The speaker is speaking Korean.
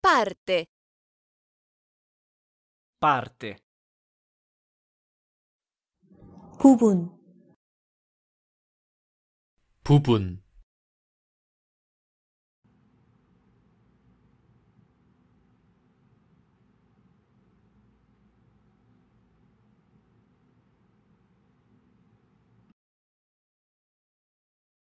Parte. Parte. 부분. 부분.